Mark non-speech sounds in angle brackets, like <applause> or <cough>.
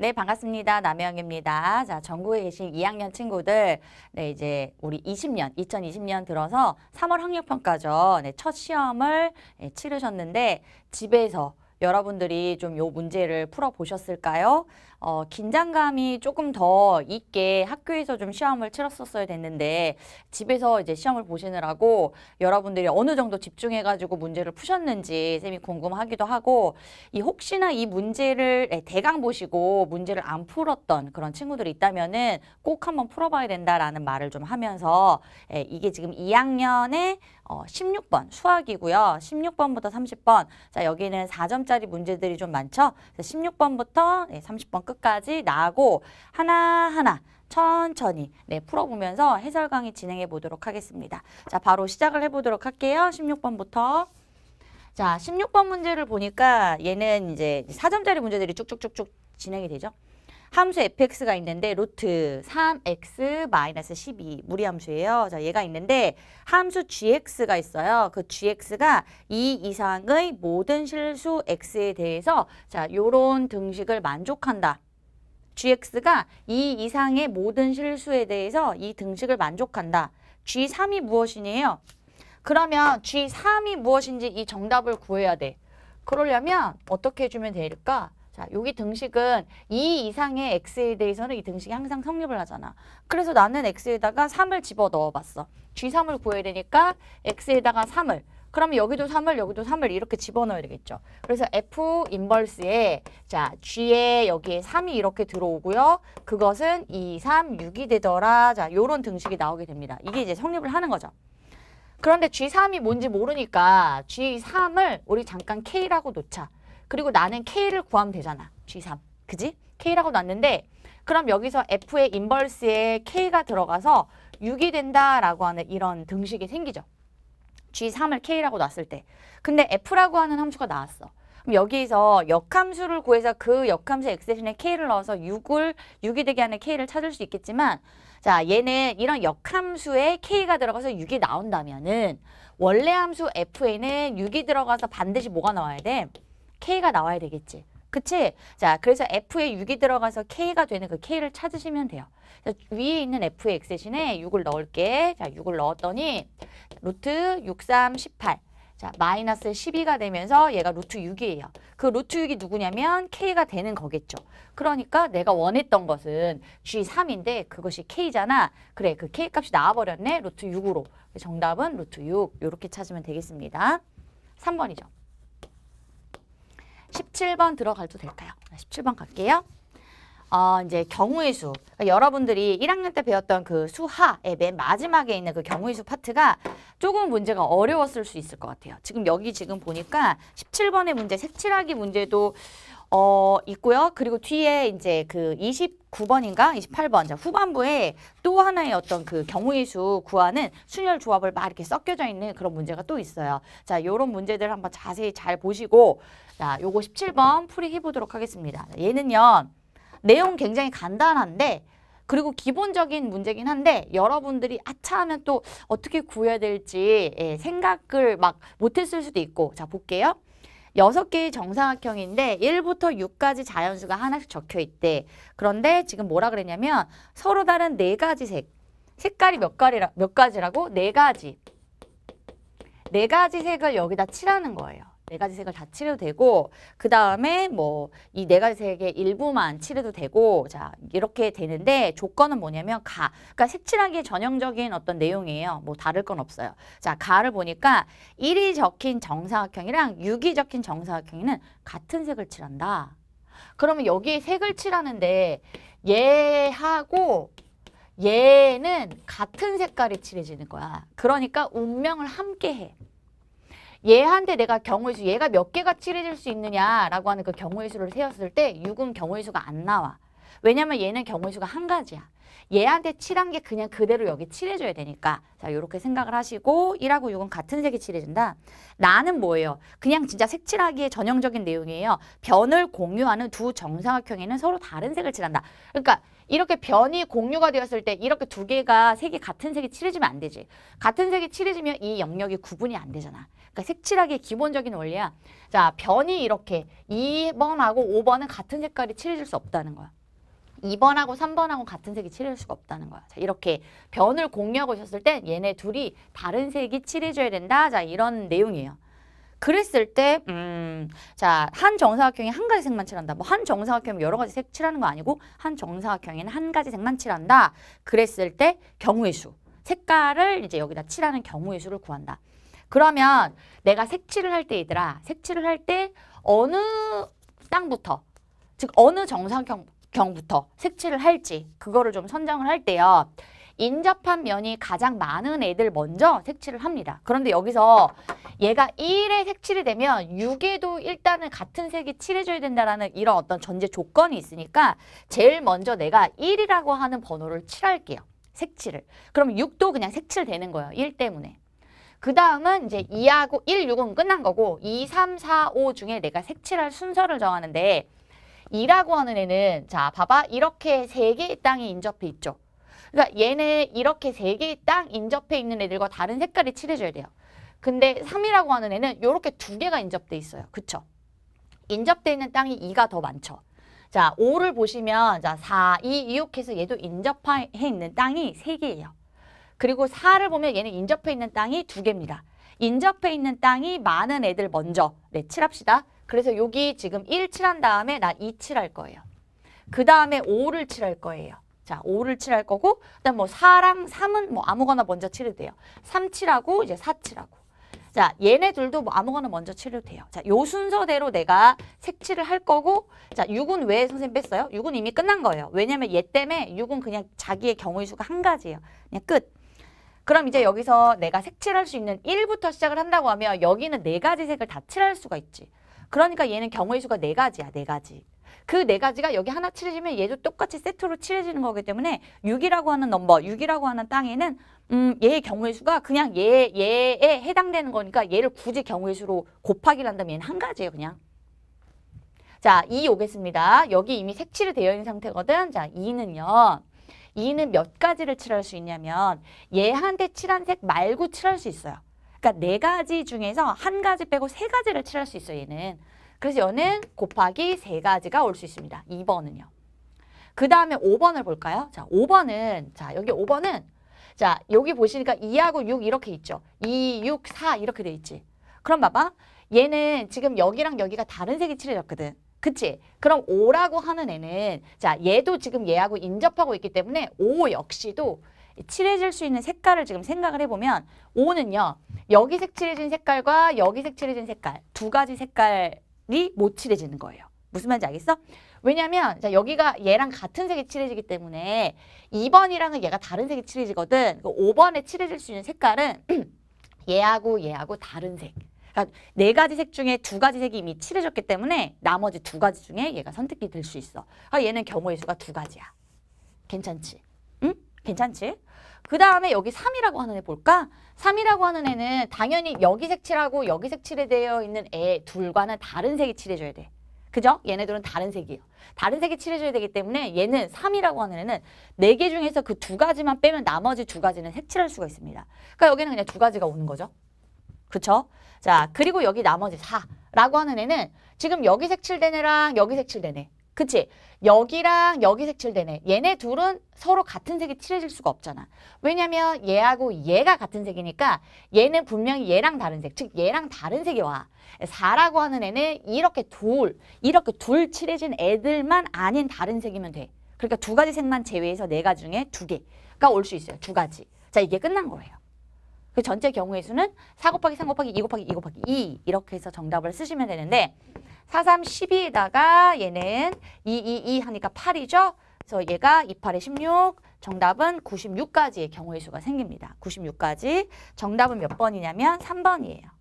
네, 반갑습니다. 남혜영입니다. 자, 전국에 계신 2학년 친구들, 네, 이제 우리 20년, 2020년 들어서 3월 학력평가죠. 네, 첫 시험을 네, 치르셨는데, 집에서 여러분들이 좀 요 문제를 풀어보셨을까요? 어, 긴장감이 조금 더 있게 학교에서 좀 시험을 치렀었어야 됐는데 집에서 이제 시험을 보시느라고 여러분들이 어느 정도 집중해가지고 문제를 푸셨는지 쌤이 궁금하기도 하고 이 혹시나 이 문제를 네, 대강 보시고 문제를 안 풀었던 그런 친구들이 있다면은 꼭 한번 풀어봐야 된다라는 말을 좀 하면서 예, 이게 지금 2학년의 어, 16번 수학이고요. 16번부터 30번 자 여기는 4점 10번짜리 문제들이 좀 많죠. 16번부터 30번 끝까지 나고 하나하나 천천히 네, 풀어보면서 해설 강의 진행해 보도록 하겠습니다. 자, 바로 시작을 해보도록 할게요. 16번부터. 자, 16번 문제를 보니까 얘는 이제 4점짜리 문제들이 쭉쭉쭉쭉 진행이 되죠. 함수 fx가 있는데 루트 3x 마이너스 12 무리함수예요. 자, 얘가 있는데 함수 gx가 있어요. 그 gx가 2 이상의 모든 실수 x에 대해서 자, 요런 등식을 만족한다. gx가 2 이상의 모든 실수에 대해서 이 등식을 만족한다. g3이 무엇이냐요? 그러면 g3이 무엇인지 이 정답을 구해야 돼. 그러려면 어떻게 해주면 될까? 자, 여기 등식은 2 이상의 x에 대해서는 이 등식이 항상 성립을 하잖아. 그래서 나는 x에다가 3을 집어 넣어봤어. g3을 구해야 되니까 x에다가 3을. 그러면 여기도 3을, 여기도 3을 이렇게 집어넣어야 되겠죠. 그래서 f 인버스에 자 g에 여기에 3이 이렇게 들어오고요. 그것은 2, 3, 6이 되더라. 자, 요런 등식이 나오게 됩니다. 이게 이제 성립을 하는 거죠. 그런데 G3이 뭔지 모르니까 G3을 우리 잠깐 K라고 놓자. 그리고 나는 K를 구하면 되잖아. G3. 그지? K라고 놨는데 그럼 여기서 F의 인벌스에 K가 들어가서 6이 된다라고 하는 이런 등식이 생기죠. G3을 K라고 놨을 때. 근데 F라고 하는 함수가 나왔어. 그럼 여기서 역함수를 구해서 그 역함수 x 대신에 k를 넣어서 6을 6이 되게 하는 k를 찾을 수 있겠지만 자 얘는 이런 역함수에 k가 들어가서 6이 나온다면은 원래 함수 f 에는 6이 들어가서 반드시 뭐가 나와야 돼? K가 나와야 되겠지. 그치? 자, 그래서 F에 6이 들어가서 K가 되는 그 K를 찾으시면 돼요. 자, 위에 있는 F의 X 대신에 6을 넣을게. 자, 6을 넣었더니 루트 6, 3, 18. 자, 마이너스 12가 되면서 얘가 루트 6이에요. 그 루트 6이 누구냐면 K가 되는 거겠죠. 그러니까 내가 원했던 것은 G3인데 그것이 K잖아. 그래, 그 K값이 나와버렸네. 루트 6으로. 그 정답은 루트 6. 이렇게 찾으면 되겠습니다. 3번이죠. 십칠 번 들어가도 될까요? 네, 십칠 번 갈게요. 어, 이제 경우의 수. 그러니까 여러분들이 1학년 때 배웠던 그 수하의 맨 마지막에 있는 그 경우의 수 파트가 조금 문제가 어려웠을 수 있을 것 같아요. 지금 여기 지금 보니까 17번의 문제, 색칠하기 문제도 어, 있고요. 그리고 뒤에 이제 그 29번인가 28번 자, 후반부에 또 하나의 어떤 그 경우의 수 구하는 순열 조합을 막 이렇게 섞여져 있는 그런 문제가 또 있어요. 자, 요런 문제들 한번 자세히 잘 보시고 자, 요거 17번 풀이해 보도록 하겠습니다. 얘는요. 내용 굉장히 간단한데 그리고 기본적인 문제긴 한데 여러분들이 아차 하면 또 어떻게 구해야 될지 예, 생각을 막 못했을 수도 있고 자 볼게요. 여섯 개의 정사각형인데 1부터 6까지 자연수가 하나씩 적혀 있대. 그런데 지금 뭐라 그랬냐면 서로 다른 네 가지 색. 색깔이 몇, 가리라, 몇 가지라고? 네 가지. 네 가지 색을 여기다 칠하는 거예요. 네 가지 색을 다 칠해도 되고 그 다음에 뭐 이 네 가지 색의 일부만 칠해도 되고 자 이렇게 되는데 조건은 뭐냐면 가 그러니까 색칠하기 전형적인 어떤 내용이에요. 뭐 다를 건 없어요. 자 가를 보니까 1이 적힌 정사각형이랑 6이 적힌 정사각형이는 같은 색을 칠한다. 그러면 여기 색을 칠하는데 얘하고 얘는 같은 색깔이 칠해지는 거야. 그러니까 운명을 함께 해. 얘한테 내가 경우의 수 얘가 몇 개가 칠해질 수 있느냐라고 하는 그 경우의 수를 세었을 때 6은 경우의 수가 안 나와. 왜냐면 얘는 경우의 수가 한 가지야. 얘한테 칠한 게 그냥 그대로 여기 칠해줘야 되니까 자 이렇게 생각을 하시고 1하고 6은 같은 색이 칠해진다. 나는 뭐예요? 그냥 진짜 색칠하기에 전형적인 내용이에요. 변을 공유하는 두 정사각형에는 서로 다른 색을 칠한다. 그러니까 이렇게 변이 공유가 되었을 때 이렇게 두 개가 색이 같은 색이 칠해지면 안 되지. 같은 색이 칠해지면 이 영역이 구분이 안 되잖아. 그러니까 색칠하기의 기본적인 원리야. 자 변이 이렇게 2번하고 5번은 같은 색깔이 칠해질 수 없다는 거야. 2번하고 3번하고 같은 색이 칠할 수가 없다는 거야. 자, 이렇게 변을 공유하고 있을땐 얘네 둘이 다른 색이 칠해줘야 된다. 자, 이런 내용이에요. 그랬을 때, 음, 자, 한 정사각형이 한 가지 색만 칠한다. 뭐, 한 정사각형이 여러 가지 색 칠하는 거 아니고, 한 정사각형에는 한 가지 색만 칠한다. 그랬을 때, 경우의 수. 색깔을 이제 여기다 칠하는 경우의 수를 구한다. 그러면 내가 색칠을 할 때, 얘들아, 색칠을 할 때, 어느 땅부터, 즉, 어느 정사각형, 경부터 색칠을 할지 그거를 좀 선정을 할 때요. 인접한 면이 가장 많은 애들 먼저 색칠을 합니다. 그런데 여기서 얘가 1에 색칠이 되면 6에도 일단은 같은 색이 칠해줘야 된다라는 이런 어떤 전제 조건이 있으니까 제일 먼저 내가 1이라고 하는 번호를 칠할게요. 색칠을. 그럼 6도 그냥 색칠되는 거예요. 1 때문에. 그 다음은 이제 2하고 1, 6은 끝난 거고 2, 3, 4, 5 중에 내가 색칠할 순서를 정하는데 이라고 하는 애는 자 봐봐 이렇게 세 개의 땅이 인접해 있죠. 그러니까 얘네 이렇게 세 개의 땅 인접해 있는 애들과 다른 색깔이 칠해줘야 돼요. 근데 삼이라고 하는 애는 이렇게 두 개가 인접돼 있어요. 그쵸? 인접돼 있는 땅이 이가더 많죠. 자, 오를 보시면 자, 사, 이 이렇게서 얘도 인접해 있는 땅이 세개예요 그리고 사를 보면 얘는 인접해 있는 땅이 두개입니다 인접해 있는 땅이 많은 애들 먼저 네, 칠합시다. 그래서 여기 지금 1 칠한 다음에 난2 칠할 거예요. 그 다음에 5를 칠할 거예요. 자, 5를 칠할 거고 그다음 뭐 4랑 3은 뭐 아무거나 먼저 칠해도 돼요. 3 칠하고 이제 4 칠하고 자, 얘네 들도뭐 아무거나 먼저 칠해도 돼요. 자, 요 순서대로 내가 색칠을 할 거고 자, 6은 왜 선생님 뺐어요? 6은 이미 끝난 거예요. 왜냐면 얘 때문에 6은 그냥 자기의 경우의 수가 한 가지예요. 그냥 끝. 그럼 이제 여기서 내가 색칠할 수 있는 1부터 시작을 한다고 하면 여기는 네 가지 색을 다 칠할 수가 있지. 그러니까 얘는 경우의 수가 네가지야네 가지. 그 네 가지가 여기 하나 칠해지면 얘도 똑같이 세트로 칠해지는 거기 때문에 6이라고 하는 넘버, 6이라고 하는 땅에는 음, 얘의 경우의 수가 그냥 얘, 얘에 해당되는 거니까 얘를 굳이 경우의 수로 곱하기를 한다면 얘는 한 가지예요, 그냥. 자, 2 오겠습니다. 여기 이미 색칠이 되어 있는 상태거든. 자, 2는요. 2는 몇 가지를 칠할 수 있냐면 얘한테 칠한 색 말고 칠할 수 있어요. 그러니까 네 가지 중에서 한 가지 빼고 세 가지를 칠할 수 있어요. 얘는. 그래서 얘는 곱하기 세 가지가 올 수 있습니다. 2번은요. 그 다음에 5번을 볼까요? 자, 5번은 자 여기 5번은 자 여기 보시니까 2하고 6 이렇게 있죠. 2, 6, 4 이렇게 돼 있지. 그럼 봐봐. 얘는 지금 여기랑 여기가 다른 색이 칠해졌거든. 그치? 그럼 5라고 하는 애는 자 얘도 지금 얘하고 인접하고 있기 때문에 5 역시도 칠해질 수 있는 색깔을 지금 생각을 해보면 5는요. 여기 색칠해진 색깔과 여기 색칠해진 색깔 두 가지 색깔이 못 칠해지는 거예요. 무슨 말인지 알겠어? 왜냐면 자, 여기가 얘랑 같은 색이 칠해지기 때문에 2번이랑은 얘가 다른 색이 칠해지거든. 5번에 칠해질 수 있는 색깔은 <clears throat> 얘하고 얘하고 다른 색. 그러니까 네 가지 색 중에 두 가지 색이 이미 칠해졌기 때문에 나머지 두 가지 중에 얘가 선택이 될 수 있어. 그러니까 얘는 경우의 수가 두 가지야. 괜찮지? 괜찮지? 그 다음에 여기 3이라고 하는 애 볼까? 3이라고 하는 애는 당연히 여기 색칠하고 여기 색칠에 되어 있는 애 둘과는 다른 색이 칠해줘야 돼. 그죠? 얘네들은 다른 색이에요. 다른 색이 칠해줘야 되기 때문에 얘는 3이라고 하는 애는 4개 중에서 그 두 가지만 빼면 나머지 두 가지는 색칠할 수가 있습니다. 그러니까 여기는 그냥 두 가지가 오는 거죠. 그렇죠? 자, 그리고 여기 나머지 4라고 하는 애는 지금 여기 색칠된 애랑 여기 색칠된 애 그치? 여기랑 여기 색칠되네. 얘네 둘은 서로 같은 색이 칠해질 수가 없잖아. 왜냐면 얘하고 얘가 같은 색이니까 얘는 분명히 얘랑 다른 색, 즉 얘랑 다른 색이 와. 4라고 하는 애는 이렇게 둘, 이렇게 둘 칠해진 애들만 아닌 다른 색이면 돼. 그러니까 두 가지 색만 제외해서 네 가지 중에 두 개가 올 수 있어요. 두 가지. 자, 이게 끝난 거예요. 그 전체 경우의 수는 4 곱하기 3 곱하기 2 곱하기 2 곱하기 2 이렇게 해서 정답을 쓰시면 되는데 4, 3, 12에다가 얘는 2, 2, 2 하니까 8이죠. 그래서 얘가 2, 8에 16, 정답은 96까지의 경우의 수가 생깁니다. 96까지. 정답은 몇 번이냐면 3번이에요.